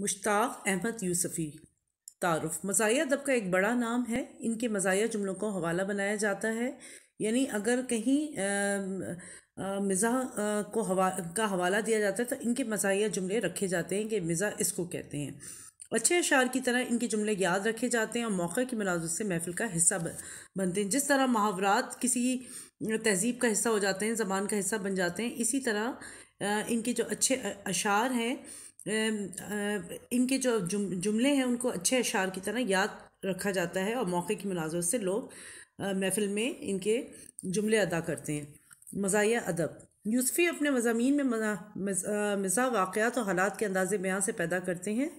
मुश्ताक अहमद यूसफ़ी तारफ़ मज़ाया अदब का एक बड़ा नाम है इनके मज़ाया जुमलों को हवाला बनाया जाता है यानी अगर कहीं मिज़ा को हवा का हवाला दिया जाता है तो इनके मज़ाया जुमले रखे जाते हैं कि मिज़ा इसको कहते हैं अच्छे अशार की तरह इनके जुमले याद रखे जाते हैं और मौके की मनाजत से महफिल का हिस्सा बनते हैं जिस तरह मुहावरात किसी तहजीब का हिस्सा हो जाते हैं ज़बान का हिस्सा बन जाते हैं इसी तरह इनके जो अच्छे अशार हैं इनके जो जुम जुमले हैं उनको अच्छे अशार की तरह याद रखा जाता है और मौके की मुनाजत से लोग महफिल में इनके जुमले अदा करते हैं मजा अदब यूसफ़ी अपने मजामी में मज़ा वाक़ और हालात के अंदाज़े बयाँ से पैदा करते हैं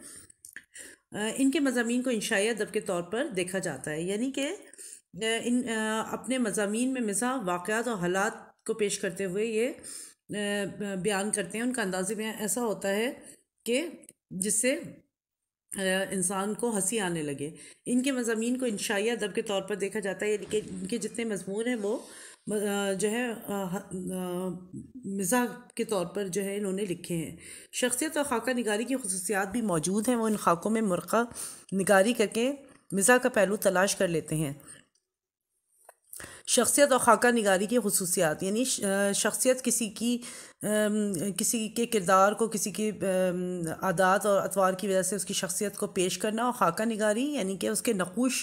इनके मजामी को इंशाई अदब के तौर पर देखा जाता है यानी कि इन अपने मजामी में मज़ा वाक़ और हालात को पेश करते हुए ये बयान करते हैं उनका अंदाज़ बयाँ ऐसा होता है के जिससे इंसान को हंसी आने लगे इनके मजामी को इंशाई अदब के तौर पर देखा जाता है यानी कि इनके जितने मजमून हैं वो जो है मिजा के तौर पर जो है इन्होंने लिखे हैं शख्सियत और खाका निगारी की खसूसियात भी मौजूद हैं वो इन खाकों में मुर्खा निगारी करके मिज़ा का पहलू तलाश कर लेते हैं शख्सियत और खाका निगारी की खसूसियात यानी शख्सियत किसी की किसी के किरदार को किसी के आदात और अतवार की वजह से उसकी शख्सियत को पेश करना और खाका निगारी यानी कि उसके नक़ुश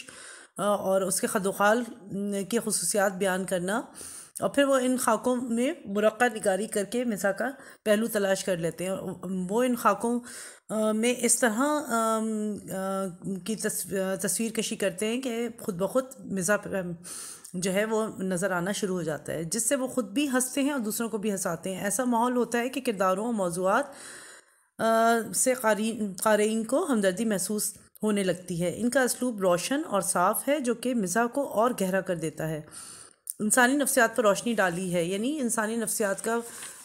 और उसके खदोखाल की खसूसियात बयान करना और फिर वो इन खाकों में मुरक़ा निगारी करके मिसा का पहलू तलाश कर लेते हैं वो इन खाकों में इस तरह की तस्वीर कशी करते हैं कि खुद ब खुद मिसा जो है वो नज़र आना शुरू हो जाता है जिससे वो ख़ुद भी हंसते हैं और दूसरों को भी हंसाते हैं ऐसा माहौल होता है कि किरदारों और मौजूद से क़ारीन को हमदर्दी महसूस होने लगती है इनका इसलूब रोशन और साफ़ है जो कि मिज़ा को और गहरा कर देता है इंसानी नफसियात पर रोशनी डाली है यानी इंसानी नफसियात का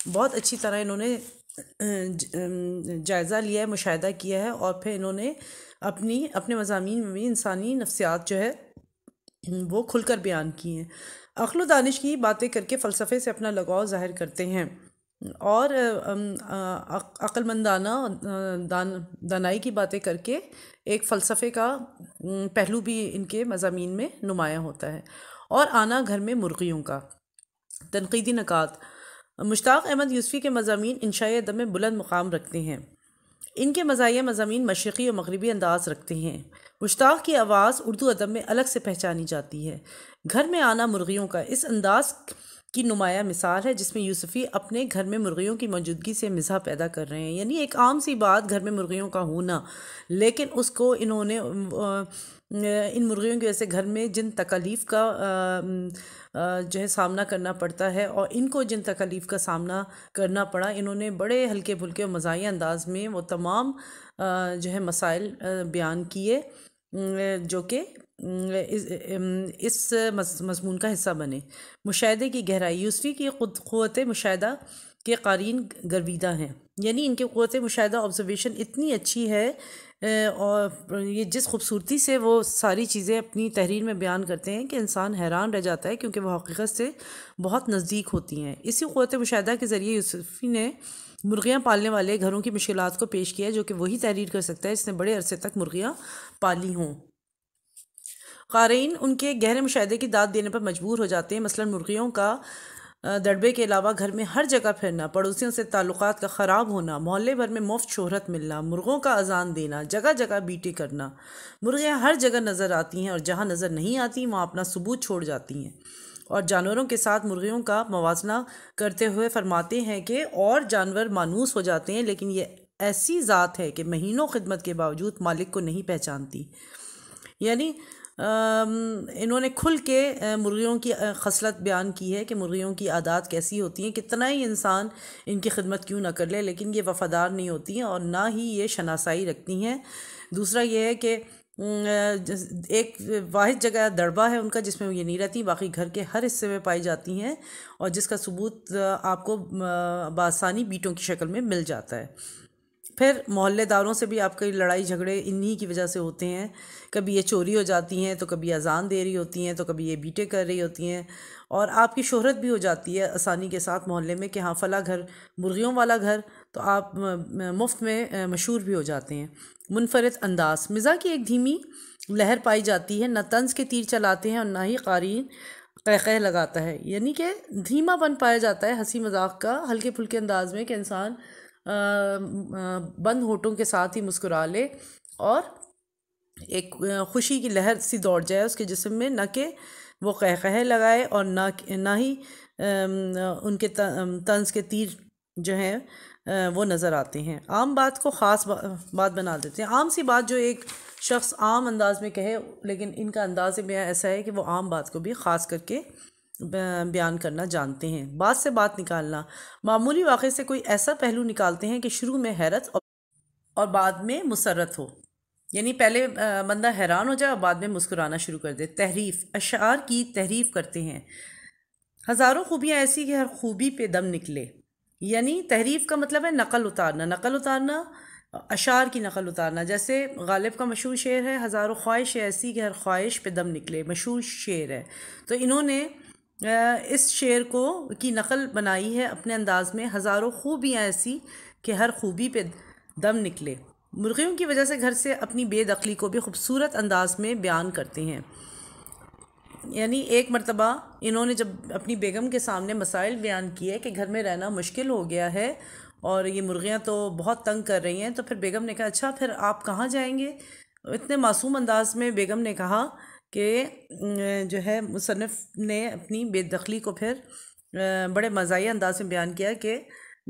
बहुत अच्छी तरह इन्होंने जायज़ा लिया है मुशाह किया है और फिर इन्होंने अपनी अपने मजामी में भी इंसानी नफसियात जो है वो खुलकर बयान किए हैं अखल दानिश की बातें करके फ़लसफ़े से अपना लगाव ज़ाहिर करते हैं और अक्लमंदाना दान दानाई की बातें करके एक फ़लसफ़े का पहलू भी इनके मजामी में नुमाया होता है और आना घर में मुर्गियों का तनकीदी नक़ात मुश्ताक अहमद यूसफ़ी के मजामी इंशादम बुलंद मुकाम रखते हैं इनके मज़ाहिया मजामी मशरक़ी और मगरबी अंदाज रखते हैं मुश्ताक की आवाज़ उर्दू अदब में अलग से पहचानी जाती है घर में आना मुर्गियों का इस अंदाज की नुमाया मिसाल है जिसमें यूसुफ़ी अपने घर में मुर्गियों की मौजूदगी से मिज़ा पैदा कर रहे हैं यानी एक आम सी बात घर में मुर्गियों का होना लेकिन उसको इन्होंने इन मुर्गियों की वजह से घर में जिन तकलीफ़ का जो है सामना करना पड़ता है और इनको जिन तकलीफ़ का सामना करना पड़ा इन्होंने बड़े हल्के फुल्के और मज़ाही अंदाज में वो तमाम जो है मसाइल बयान किए जो कि इस मजमून का हिस्सा बने मुशाहे की गहराई यूसरी की खुद क़वत मुशाह के कारीन गर्विदा हैं यानी इनके क़वत मुशाह ऑब्ज़रवेशन इतनी अच्छी है और ये जिस खूबसूरती से वो सारी चीज़ें अपनी तहरीर में बयान करते हैं कि इंसान हैरान रह जाता है क्योंकि वह हकीकत से बहुत नज़दीक होती हैं इसी क़वत मुशाह के ज़रिए यूसुफ़ी ने मुर्गियाँ पालने वाले घरों की मुश्किल को पेश किया जो कि वही तहरीर कर सकता है जिसने बड़े अरसे तक मुर्गियाँ पाली हों क़ारीन उनके गहरे मुशाहे की दाद देने पर मजबूर हो जाते हैं मसलन मुर्गियों का दड़बे के अलावा घर में हर जगह फिरना पड़ोसियों से ताल्लुकात का ख़राब होना मोहल्ले भर में मुफ्त शोहरत मिलना मुर्गों का अजान देना जगह जगह बीटी करना मुर्गियाँ हर जगह नज़र आती हैं और जहाँ नज़र नहीं आती वहाँ अपना सबूत छोड़ जाती हैं और जानवरों के साथ मुर्गियों का मुजना करते हुए फरमाते हैं कि और जानवर मानूस हो जाते हैं लेकिन ये ऐसी ज़ात है कि महीनों खिदमत के बावजूद मालिक को नहीं पहचानती यानी इन्होंने खुल के मुर्गियों की खसलत बयान की है कि मुर्गियों की आदत कैसी होती हैं कितना ही इंसान इनकी खिदमत क्यों ना कर ले लेकिन ये वफ़ादार नहीं होती हैं और ना ही ये शनासाई रखती हैं दूसरा ये है कि एक वाद जगह दड़बा है उनका जिसमें ये नहीं रहती बाकी घर के हर हिस्से में पाई जाती हैं और जिसका सबूत आपको बासानी बीटों की शक्ल में मिल जाता है फिर मोहल्लेदारों से भी आपके लड़ाई झगड़े इन्हीं की वजह से होते हैं कभी ये चोरी हो जाती हैं तो कभी अजान दे रही होती हैं तो कभी ये बीटे कर रही होती हैं और आपकी शोहरत भी हो जाती है आसानी के साथ मोहल्ले में कि हाँ फला घर मुर्गियों वाला घर तो आप मुफ्त में मशहूर भी हो जाते हैं मुनफरद अंदाज मिज़ा की एक धीमी लहर पाई जाती है न तंज के तीर चलाते हैं और ना ही कारीन कह कह लगाता है यानी कि धीमा बन पाया जाता है हंसी मजाक का हल्के फुल्के अंदाज में कि इंसान बंद होठों के साथ ही मुस्कुरा ले और एक खुशी की लहर सी दौड़ जाए उसके जिसम में न कि वो कह कह लगाए और ना ना ही उनके तंज के तीर जो हैं वो नज़र आते हैं आम बात को ख़ास बा, बात बना देते हैं आम सी बात जो एक शख्स आम अंदाज में कहे लेकिन इनका अंदाज में ऐसा है कि वो आम बात को भी ख़ास करके बयान करना जानते हैं बात से बात निकालना मामूली वाक़े से कोई ऐसा पहलू निकालते हैं कि शुरू में हैरत और बाद में मुसरत हो यानी पहले बंदा हैरान हो जाए और बाद में मुस्कुराना शुरू कर दे तहरीफ़ अशार की तहरीफ़ करते हैं हज़ारों खूबियाँ ऐसी कि हर खूबी पे दम निकले यानी तहरीफ़ का मतलब है नकल उतारना नकल उतारना अशार की नकल उतारना जैसे गालिब का मशहूर शेर है हज़ारों ख्वाहिश ऐसी कि हर ख्वाहिश पे दम निकले मशहूर शेर है तो इन्होंने इस शेर को की नकल बनाई है अपने अंदाज में हज़ारों खूबियाँ ऐसी कि हर खूबी पे दम निकले मुर्गियों की वजह से घर से अपनी बेदखली को भी खूबसूरत अंदाज में बयान करते हैं यानी एक मरतबा इन्होंने जब अपनी बेगम के सामने मसाइल बयान किए कि घर में रहना मुश्किल हो गया है और ये मुर्गियाँ तो बहुत तंग कर रही हैं तो फिर बेगम ने कहा अच्छा फिर आप कहाँ जाएंगे इतने मासूम अंदाज में बेगम ने कहा कि जो है मुसनफ़ ने अपनी बेदखली को फिर बड़े मज़ाही अंदाज में बयान किया कि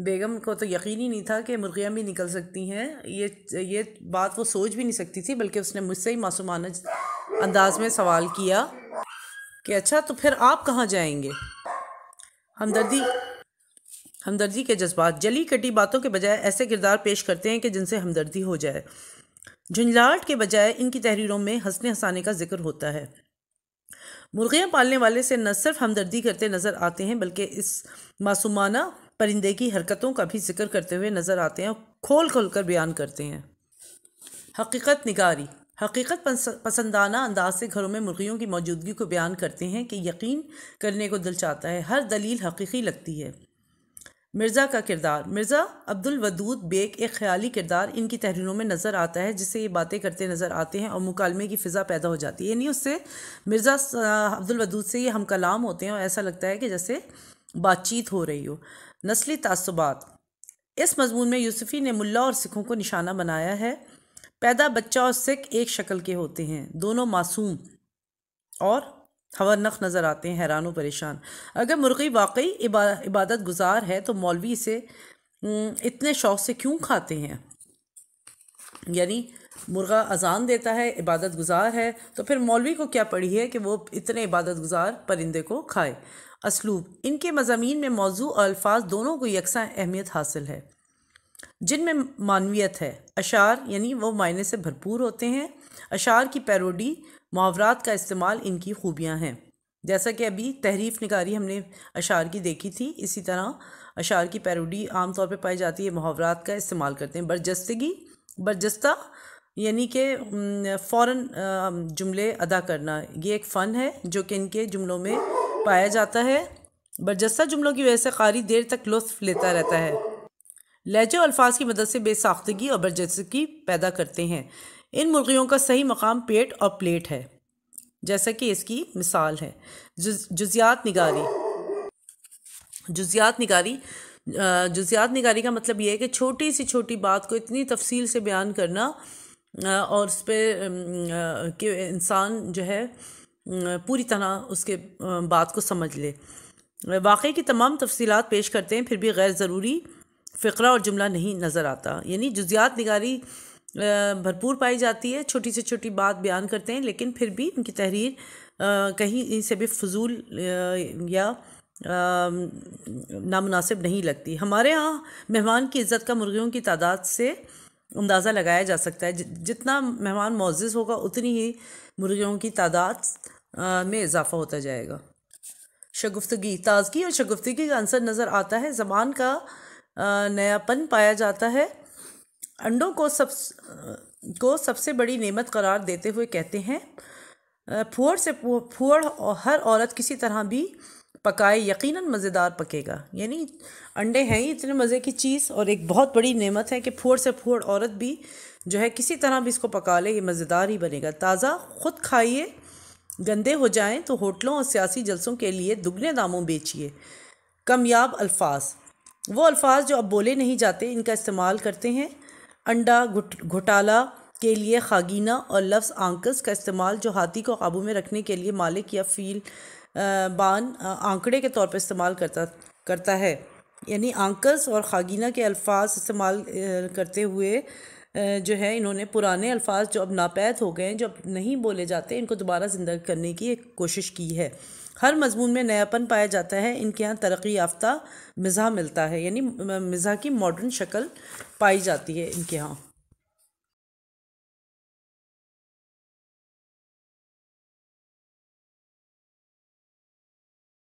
बेगम को तो यकीन ही नहीं था कि मुर्गियाँ भी निकल सकती हैं ये ये बात वो सोच भी नहीं सकती थी बल्कि उसने मुझसे ही मासूमाना अंदाज में सवाल किया कि अच्छा तो फिर आप कहाँ जाएंगे हमदर्दी हमदर्दी के जज्बात जली कटी बातों के बजाय ऐसे किरदार पेश करते हैं कि जिनसे हमदर्दी हो जाए झुंझलाहट के बजाय इनकी तहरीरों में हंसने हंसाने का जिक्र होता है मुर्गियां पालने वाले से न सिर्फ हमदर्दी करते नज़र आते हैं बल्कि इस मासूमाना परिंदे की हरकतों का भी जिक्र करते हुए नज़र आते हैं और खोल खोल कर बयान करते हैं हकीकत निगारी हकीकत पसंदाना अंदाज से घरों में मुर्गियों की मौजूदगी को बयान करते हैं कि यकीन करने को दिल चाहता है हर दलील हकीकी लगती है मिर्ज़ा का किरदार मिर्ज़ा अब्दुल वदूद बेग एक ख्याली किरदार इनकी तहरीरों में नज़र आता है जिससे ये बातें करते नज़र आते हैं और मुकालमे की फ़िज़ा पैदा हो जाती है यानी उससे मिर्ज़ा अब्दुल वदूद से ये हम कलाम होते हैं और ऐसा लगता है कि जैसे बातचीत हो रही हो नस्ली तसबात इस मजमून में यूसुफ़ी ने मुला और सिखों को निशाना बनाया है पैदा बच्चा और सिख एक शक्ल के होते हैं दोनों मासूम और हवा नख नज़र आते हैं हैरान परेशान अगर मुर्गी वाकई इबा, इबादत गुजार है तो मौलवी इसे इतने शौक से क्यों खाते हैं यानी मुर्गा अजान देता है इबादत गुजार है तो फिर मौलवी को क्या पड़ी है कि वो इतने इबादत गुजार परिंदे को खाए असलूब इनके मजामी में मौजू और अल्फाज दोनों को यकसा अहमियत हासिल है जिनमें मानवियत है अशार यानी वो मायने से भरपूर होते हैं अशार की पैरोडी मुहावरात का इस्तेमाल इनकी खूबियाँ हैं जैसा कि अभी तहरीफ निकारी हमने अशार की देखी थी इसी तरह अशार की पैरोडी आम तौर पर पाई जाती है मुहावरात का इस्तेमाल करते हैं बरजस्तगी बरजस्ता यानी कि फ़ौर जुमले अदा करना ये एक फ़न है जो कि इनके जुमलों में पाया जाता है बरजस्ता जुमलों की वजह से कारी देर तक लुफ्फ लेता रहता है लहजे अल्फाज की मदद से बेसाख्तगी और बरजस्तगी पैदा करते हैं इन मुर्गियों का सही मकाम पेट और प्लेट है जैसा कि इसकी मिसाल है जुजियात निगारी जुजियात निगारी जुजियात निगारी का मतलब यह है कि छोटी सी छोटी बात को इतनी तफसील से बयान करना और उस पर कि इंसान जो है पूरी तरह उसके बात को समझ ले वाकई की तमाम तफसीत पेश करते हैं फिर भी गैर ज़रूरी फ़िक्रा और जुमला नहीं नज़र आता यानी जुजियात निगारी भरपूर पाई जाती है छोटी से छोटी बात बयान करते हैं लेकिन फिर भी इनकी तहरीर कहीं से भी फजूल या नामनासिब नहीं लगती हमारे यहाँ मेहमान की इज़्ज़त का मुर्गियों की तादाद से अंदाज़ा लगाया जा सकता है जितना मेहमान मोज़ होगा उतनी ही मुर्गियों की तादाद में इजाफा होता जाएगा शगुफ्तगी ताज़गी और शगुफ्तगी का आंसर नज़र आता है ज़बान का नयापन पाया जाता है अंडों को सब को सबसे बड़ी नेमत करार देते हुए कहते हैं फूड़ से फूड़ हर औरत किसी तरह भी पकाए यकीनन मज़ेदार पकेगा यानी अंडे हैं ही इतने मज़े की चीज़ और एक बहुत बड़ी नेमत है कि फूहर से फोड़ औरत भी जो है किसी तरह भी इसको पका ले ये मज़ेदार ही बनेगा ताज़ा ख़ुद खाइए गंदे हो जाएं तो होटलों और सियासी जलसों के लिए दुगने दामों बेचिए कमयाब अल्फाज वो अल्फाज जो अब बोले नहीं जाते इनका इस्तेमाल करते हैं अंडा घुट घोटाला के लिए खागीना और लफ्ज़ आंकस का इस्तेमाल जो हाथी को काबू में रखने के लिए मालिक या फील बान आंकड़े के तौर पर इस्तेमाल करता करता है यानी आंकस और खागीना के अल्फाज इस्तेमाल करते हुए जो है इन्होंने पुराने अल्फाज जो अब नापैद हो गए हैं जो अब नहीं बोले जाते इनको दोबारा ज़िंदा करने की एक कोशिश की है हर मजमून में नयापन पाया जाता है इनके यहाँ तरक्की याफ्ता मिज़ा मिलता है यानी मिज़ा की मॉडर्न शक्ल पाई जाती है इनके यहाँ